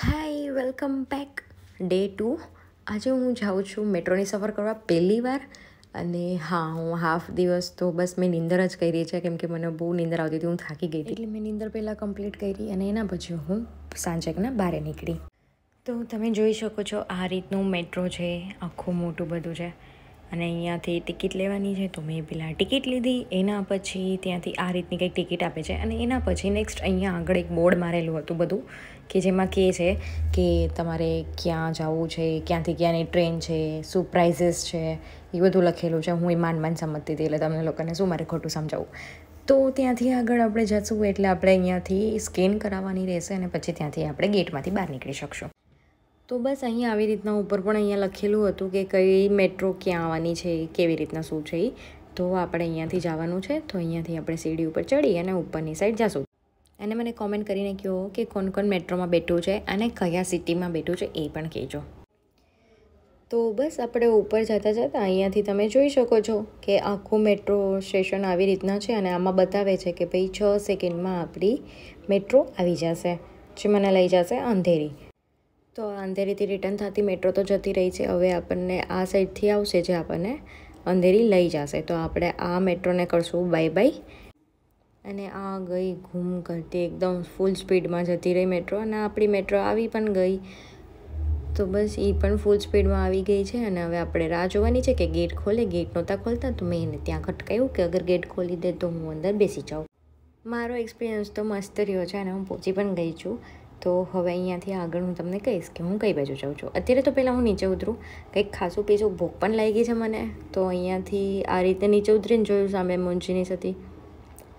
હાય welcome back day two આજે હું જાઉં છું મેટ્રોની સફર કરવા પહેલી વાર અને હા હું હાફ દિવસ તો બસ મેં નિંદર જ કરી છે કેમ કે મને બહુ નિંદર આવતી હતી હું થાકી ગઈ હતી એટલે મેં નિંદર પહેલાં કમ્પ્લીટ કરી અને એના પછી હું સાંજકના બહાર નીકળી તો તમે જોઈ શકો છો આ રીતનું મેટ્રો છે આખું મોટું બધું છે અને અહીંયાથી ટિકિટ લેવાની છે તો મેં પેલા ટિકિટ લીધી એના પછી ત્યાંથી આ રીતની કંઈક ટિકિટ આપે છે અને એના પછી નેક્સ્ટ અહીંયા આગળ એક બોર્ડ મારેલું હતું બધું કે જેમાં કહે છે કે તમારે ક્યાં જવું છે ક્યાંથી ક્યાંની ટ્રેન છે શું પ્રાઇઝિસ છે એ બધું લખેલું છે હું એ માન માન સમજતી હતી એટલે તમને લોકોને શું મારે ખોટું સમજાવું તો ત્યાંથી આગળ આપણે જશું એટલે આપણે અહીંયાથી સ્કેન કરાવવાની રહેશે અને પછી ત્યાંથી આપણે ગેટમાંથી બહાર નીકળી શકશું તો બસ અહીંયા આવી રીતના ઉપર પણ અહીંયા લખેલું હતું કે કઈ મેટ્રો ક્યાં આવવાની છે કેવી રીતના શું છે તો આપણે અહીંયાથી જવાનું છે તો અહીંયાથી આપણે સીડી ઉપર ચડી અને ઉપરની સાઈડ જશું અને મને કોમેન્ટ કરીને કહો કે કોણ કોણ મેટ્રોમાં બેઠું છે અને કયા સિટીમાં બેઠું છે એ પણ કહેજો તો બસ આપણે ઉપર જતાં જતાં અહીંયાથી તમે જોઈ શકો છો કે આખું મેટ્રો સ્ટેશન આવી રીતના છે અને આમાં બતાવે છે કે ભાઈ છ સેકન્ડમાં આપણી મેટ્રો આવી જશે જે મને લઈ જશે અંધેરી તો અંધેરીથી રિટર્ન થતી મેટ્રો તો જતી રહી છે હવે આપણને આ સાઈડથી આવશે જે આપણને અંધેરી લઈ જશે તો આપણે આ મેટ્રોને કરશું બાય બાય અને આ ગઈ ઘૂમ કરતી એકદમ ફૂલ સ્પીડમાં જતી રહી મેટ્રો અને આપણી મેટ્રો આવી પણ ગઈ તો બસ એ પણ ફૂલ સ્પીડમાં આવી ગઈ છે અને હવે આપણે રાહ જોવાની છે કે ગેટ ખોલે ગેટ નહોતા ખોલતા તો મેં એને ત્યાં ખટકાયું કે અગર ગેટ ખોલી દે તો હું અંદર બેસી જાઉં મારો એક્સપિરિયન્સ તો મસ્ત રહ્યો છે અને હું પહોંચી પણ ગઈ છું તો હવે અહીંયાથી આગળ હું તમને કહીશ કે હું કઈ બાજુ જાઉં છું અત્યારે તો પહેલાં હું નીચે ઉતરું કંઈક ખાસું પીછું ભૂખ પણ લાગી છે મને તો અહીંયાથી આ રીતે નીચે ઉતરીને જોયું સામે મુંજીનીસ હતી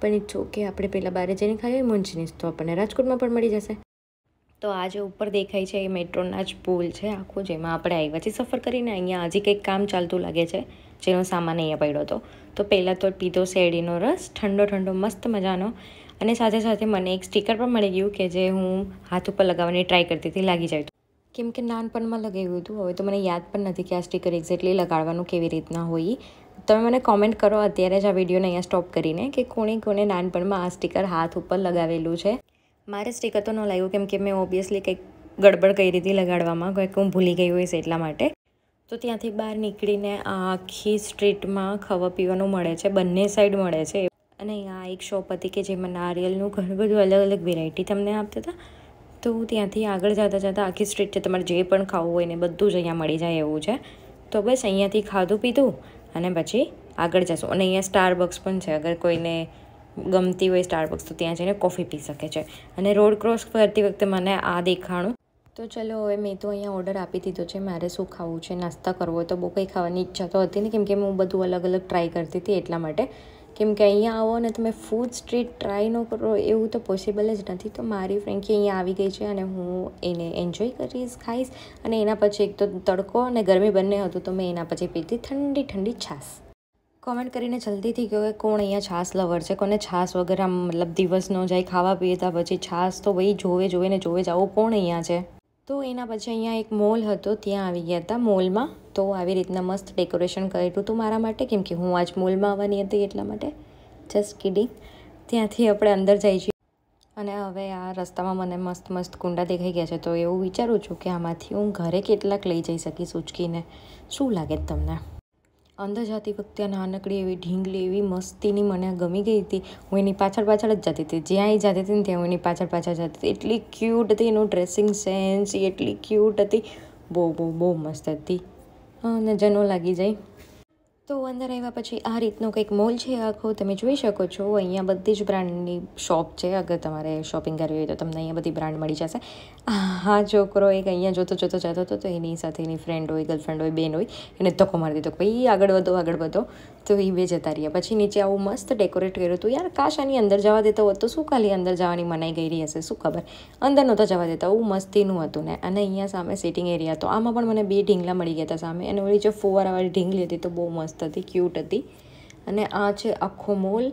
પણ ઇટ્સ ઓકે આપણે પહેલાં બહાર જઈને ખાઈએ મુંજીનીસ તો આપણને રાજકોટમાં પણ મળી જશે તો આ જે ઉપર દેખાય છે એ મેટ્રોના જ પુલ છે આખો જેમાં આપણે આવ્યા છીએ સફર કરીને અહીંયા હજી કંઈક કામ ચાલતું લાગે છે જેનો સામાન અહીંયા પડ્યો હતો તો પહેલાં તો પીધો શેરડીનો રસ ઠંડો ઠંડો મસ્ત મજાનો અને સાથે સાથે મને એક સ્ટીકર પણ મળી ગયું કે જે હું હાથ ઉપર લગાવવાની ટ્રાય કરતી હતી લાગી જાય કેમ કે નાનપણમાં લગાવ્યું હતું હવે તો મને યાદ પણ નથી કે આ સ્ટીકર એક્ઝેક્ટલી લગાડવાનું કેવી રીતના હોય તમે મને કોમેન્ટ કરો અત્યારે જ આ વિડીયોને અહીંયા સ્ટોપ કરીને કે કોણે કોણે નાનપણમાં આ સ્ટીકર હાથ ઉપર લગાવેલું છે મારે સ્ટીકર તો ન લાગ્યું કેમ કે મેં ઓબ્વિયસલી કંઈક ગડબડ કઈ હતી લગાડવામાં કંઈક હું ભૂલી ગઈ હોઈશ એટલા માટે તો ત્યાંથી બહાર નીકળીને આખી સ્ટ્રીટમાં ખાવા પીવાનું મળે છે બંને સાઈડ મળે છે અને અહીંયા એક શોપ હતી કે જેમાં નારિયેલનું ઘણું બધું અલગ અલગ વેરાયટી તમને આપતા હતા તો ત્યાંથી આગળ જતા જતાં આખી સ્ટ્રીટ છે તમારે જે પણ ખાવું હોય ને બધું જ અહીંયા મળી જાય એવું છે તો બસ અહીંયાથી ખાધું પીધું અને પછી આગળ જશું અને અહીંયા સ્ટારબક્સ પણ છે અગર કોઈને ગમતી હોય સ્ટાર બક્સ તો ત્યાં જઈને કોફી પી શકે છે અને રોડ ક્રોસ કરતી વખતે મને આ દેખાણું તો ચલો હવે મેં તો અહીંયા ઓર્ડર આપી દીધો છે મારે શું ખાવું છે નાસ્તા કરવો હોય તો બહુ કંઈ ખાવાની ઈચ્છા તો હતી ને કેમકે હું બધું અલગ અલગ ટ્રાય કરતી હતી એટલા માટે કેમ કે અહીંયા આવો અને તમે ફૂડ સ્ટ્રીટ ટ્રાય ન કરો એવું તો પોસિબલ જ નથી તો મારી ફ્રેન્કી અહીંયા આવી ગઈ છે અને હું એને એન્જોય કરીશ ખાઈશ અને એના પછી એક તો તડકો અને ગરમી બંને હતું તો મેં એના પછી પીધી ઠંડી ઠંડી છાશ કોમેન્ટ કરીને જલ્દીથી કહો કે કોણ અહીંયા છાસ લવર છે કોને છાસ વગર આમ મતલબ દિવસ ન જાય ખાવા પીતા પછી છાસ તો ભાઈ જોવે જોવે ને જોવે જ આવું કોણ અહીંયા છે તો એના પછી અહીંયા એક મોલ હતો ત્યાં આવી ગયા હતા મોલમાં તો આવી રીતના મસ્ત ડેકોરેશન કર્યું હતું મારા માટે કેમ કે હું આજ મોલમાં આવવાની હતી એટલા માટે જસ્ટ કિડિંગ ત્યાંથી આપણે અંદર જઈ છીએ અને હવે આ રસ્તામાં મને મસ્ત મસ્ત કુંડા દેખાઈ ગયા છે તો એવું વિચારું છું કે આમાંથી હું ઘરે કેટલાક લઈ જઈ શકીશ ઉચકીને શું લાગે તમને અંદર જતી વખતે નાનકડી એવી ઢીંગલી એવી મસ્તીની મને ગમી ગઈ હતી હું એની પાછળ પાછળ જ જતી હતી જ્યાં એ જતી હતી ને ત્યાં હું એની પાછળ પાછળ જતી હતી એટલી ક્યૂટ હતી એનું ડ્રેસિંગ સેન્સ એટલી ક્યૂટ હતી બહુ બહુ બહુ મસ્ત હતી અને જનો લાગી જાય તો અંદર આવ્યા પછી આ રીતનો કંઈક મોલ છે આખો તમે જોઈ શકો છો અહીંયા બધી જ બ્રાન્ડની શોપ છે અગર તમારે શોપિંગ કરવી હોય તો તમને અહીંયા બધી બ્રાન્ડ મળી જશે હા છોકરો એક અહીંયા જોતો જોતો જતો હતો તો એની સાથે એની ફ્રેન્ડ હોય ગર્લફ્રેન્ડ હોય બેન હોય એને ધક્કો મારી દીધો ભાઈ આગળ વધો આગળ વધો તો એ બે જતા રહ્યા પછી નીચે આવું મસ્ત ડેકોરેટ કર્યું હતું યાર કાશ આની અંદર જવા દેતો હોત તો શું ખાલી અંદર જવાની મનાઈ ગઈ રહી હશે શું ખબર અંદર નહોતા જવા દેતા એવું મસ્તીનું હતું ને અને અહીંયા સામે સિટિંગ એરિયા તો આમાં પણ મને બે ઢીંગલા મળી ગયા હતા સામે અને ઓલી જે ફુવારાવાળી ઢીંગલી હતી તો બહુ મસ્ત હતી ક્યૂટ હતી અને આ છે આખો મોલ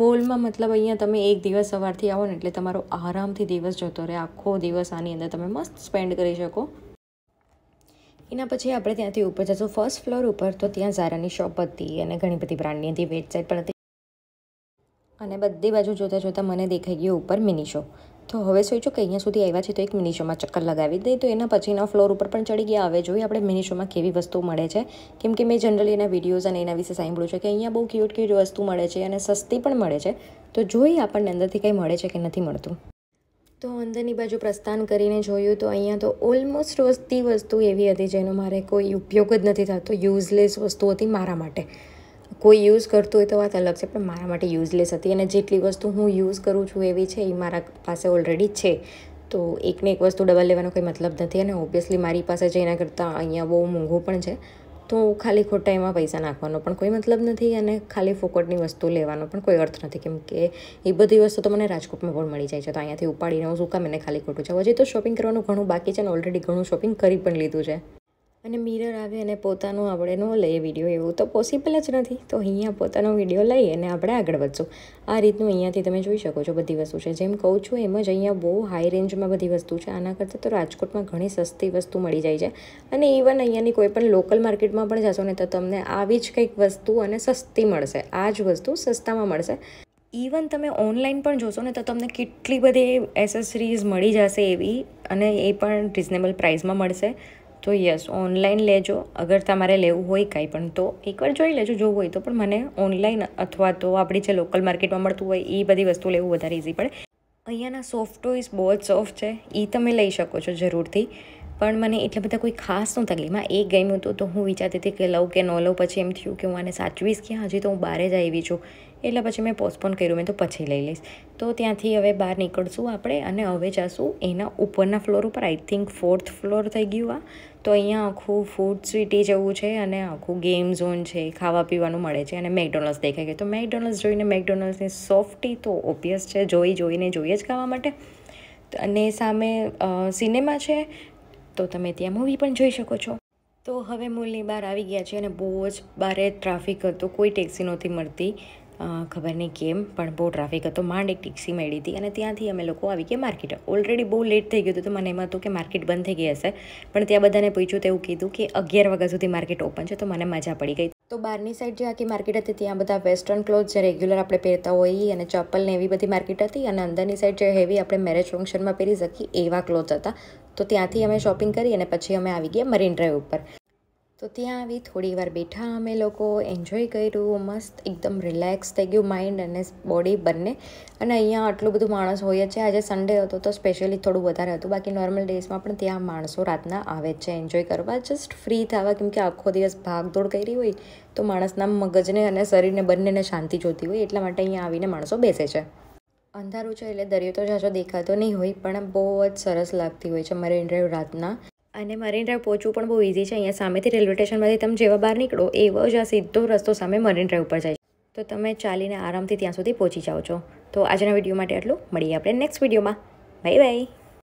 મોલમાં મતલબ અહીંયા તમે એક દિવસ સવારથી આવો ને એટલે તમારો આરામથી દિવસ જતો રહે આખો દિવસ આની અંદર તમે મસ્ત સ્પેન્ડ કરી શકો એના પછી આપણે ત્યાંથી ઉપર જશું ફર્સ્ટ ફ્લોર ઉપર તો ત્યાં ઝારાની શોપ હતી અને ઘણી બધી બ્રાન્ડની હતી વેબસાઇટ પણ હતી અને બધી બાજુ જોતાં જોતાં મને દેખાઈ ગયો ઉપર મિનિશો તો હવે સોચ્યું કે અહીંયા સુધી આવ્યા છે તો એક મિની શોમાં ચક્કર લગાવી દઈએ તો એના પછીના ફ્લોર ઉપર પણ ચડી ગયા હવે જોઈએ આપણે મિની કેવી વસ્તુ મળે છે કેમ કે મેં જનરલી એના વિડીયોઝ અને એના વિશે સાંભળ્યું છે કે અહીંયા બહુ ક્યુટ ક્યુટ વસ્તુ મળે છે અને સસ્તી પણ મળે છે તો જોઈ આપણને અંદરથી કંઈ મળે છે કે નથી મળતું તો અંદરની બાજુ પ્રસ્થાન કરીને જોયું તો અહીંયા તો ઓલમોસ્ટ વસ્તી વસ્તુ એવી હતી જેનો મારે કોઈ ઉપયોગ જ નથી થતો યુઝલેસ વસ્તુ હતી મારા માટે કોઈ યુઝ કરતું હોય તો વાત અલગ છે પણ મારા માટે યુઝલેસ હતી અને જેટલી વસ્તુ હું યુઝ કરું છું એવી છે એ મારા પાસે ઓલરેડી છે તો એકને એક વસ્તુ ડબલ લેવાનો કોઈ મતલબ નથી અને ઓબ્વિયસલી મારી પાસે જેના કરતાં અહીંયા બહુ મોંઘું પણ છે તો ખાલી ખોટા એમાં પૈસા નાખવાનો પણ કોઈ મતલબ નથી અને ખાલી ફોકટની વસ્તુ લેવાનો પણ કોઈ અર્થ નથી કેમ કે એ બધી વસ્તુ તો મને રાજકોટમાં પણ મળી જાય છે તો અહીંયાથી ઉપાડીને હું શું કામ એને ખાલી ખોટું છે હજી તો શોપિંગ કરવાનું ઘણું બાકી છે અને ઓલરેડી ઘણું શોપિંગ કરી પણ લીધું છે અને મિરર આવે અને પોતાનો આપણે ન લઈએ વિડીયો એવું તો પોસિબલ જ નથી તો અહીંયા પોતાનો વિડીયો લઈ અને આપણે આગળ વધશું આ રીતનું અહીંયાથી તમે જોઈ શકો છો બધી વસ્તુ છે જેમ કહું છું એમ જ અહીંયા બહુ હાઈ રેન્જમાં બધી વસ્તુ છે આના કરતાં તો રાજકોટમાં ઘણી સસ્તી વસ્તુ મળી જાય છે અને ઇવન અહીંયાની કોઈ પણ લોકલ માર્કેટમાં પણ જશો ને તો તમને આવી જ કંઈક વસ્તુ અને સસ્તી મળશે આ જ વસ્તુ સસ્તામાં મળશે ઇવન તમે ઓનલાઈન પણ જોશો ને તો તમને કેટલી બધી એસેસરીઝ મળી જશે એવી અને એ પણ રિઝનેબલ પ્રાઇસમાં મળશે તો યસ ઓનલાઈન લેજો અગર તમારે લેવું હોય કાંઈ પણ તો એકવાર જોઈ લેજો જોવું હોય તો પણ મને ઓનલાઈન અથવા તો આપણી જે લોકલ માર્કેટમાં મળતું હોય એ બધી વસ્તુ લેવું વધારે ઇઝી પડે અહીંયાના સોફ્ટ ટોઈસ બહુ જ સોફ્ટ છે એ તમે લઈ શકો છો જરૂરથી પણ મને એટલા બધા કોઈ ખાસ નહોતા ગમ્યા એ ગમ્યું હતું તો હું વિચારતી હતી કે લઉં કે ન લઉં પછી એમ થયું કે હું આને સાચવીશ કે હજી તો હું બહાર જ આવી છું એટલે પછી મેં પોસ્ટપોન કર્યું મેં તો પછી લઈ લઈશ તો ત્યાંથી હવે બહાર નીકળશું આપણે અને હવે જશું એના ઉપરના ફ્લોર ઉપર આઈ થિંક ફોર્થ ફ્લોર થઈ ગયું આ તો અહીંયા આખું ફૂડ સિટી જેવું છે અને આખું ગેમ ઝોન છે ખાવા પીવાનું મળે છે અને મેકડોનલ્ડ્સ દેખાઈ ગયું તો મેકડોનલ્ડ્સ જોઈને મેકડોનલ્સની સોફ્ટી તો ઓબ્વિયસ છે જોઈ જોઈને જોઈએ જ ખાવા માટે અને સામે સિનેમા છે તો તમે ત્યાં મૂવી પણ જોઈ શકો છો તો હવે મૂલની બહાર આવી ગયા છે અને બહુ જ બારે ટ્રાફિક હતો કોઈ ટેક્સી નહોતી મળતી ખબર નહીં કેમ પણ બહુ ટ્રાફિક હતો માંડ એક ટેક્સી મળી હતી અને ત્યાંથી અમે લોકો આવી ગયા માર્કેટ ઓલરેડી બહુ લેટ થઈ ગયું હતું તો મને એમ હતું કે માર્કેટ બંધ થઈ ગઈ હશે પણ ત્યાં બધાને પૂછ્યું તેવું કીધું કે અગિયાર વાગ્યા સુધી માર્કેટ ઓપન છે તો મને મજા પડી ગઈ તો બહારની સાઈડ જે આખી માર્કેટ હતી ત્યાં બધા વેસ્ટર્ન ક્લોથ જે રેગ્યુલર આપણે પહેરતા હોઈએ અને ચપ્પલ ને એવી બધી માર્કેટ હતી અને અંદરની સાઈડ જે હેવી આપણે મેરેજ ફંક્શનમાં પહેરી શકીએ એવા ક્લોથ હતા તો ત્યાંથી અમે શોપિંગ કરી અને પછી અમે આવી ગયા મરીન ડ્રાઈવ ઉપર તો ત્યાં આવી થોડી વાર બેઠા અમે લોકો એન્જોય કર્યું મસ્ત એકદમ રિલેક્સ થઈ ગયું માઇન્ડ અને બોડી બંને અને અહીંયા આટલું બધું માણસ હોય છે આજે સન્ડે હતો તો સ્પેશિયલી થોડું વધારે હતું બાકી નોર્મલ ડેઝમાં પણ ત્યાં માણસો રાતના આવે છે એન્જોય કરવા જસ્ટ ફ્રી થવા કેમકે આખો દિવસ ભાગદોડ કરી હોય તો માણસના મગજને અને શરીરને બંનેને શાંતિ જોતી હોય એટલા માટે અહીંયા આવીને માણસો બેસે છે અંધારું છે એટલે દરિયો તો જાજો દેખાતો નહીં હોય પણ બહુ જ સરસ લાગતી હોય છે મરીન ડ્રાઈવ રાતના અને મરીન ડ્રાઈવ પહોંચવું પણ બહુ ઇઝી છે અહીંયા સામેથી રેલવે સ્ટેશનમાંથી તમે જેવા બહાર નીકળો એવો જ આ સીધો રસ્તો સામે મરીન ડ્રાઈવ ઉપર જાય તો તમે ચાલીને આરામથી ત્યાં સુધી પહોંચી જાઓ છો તો આજના વિડીયો માટે આટલું મળીએ આપણે નેક્સ્ટ વિડીયોમાં બાય બાય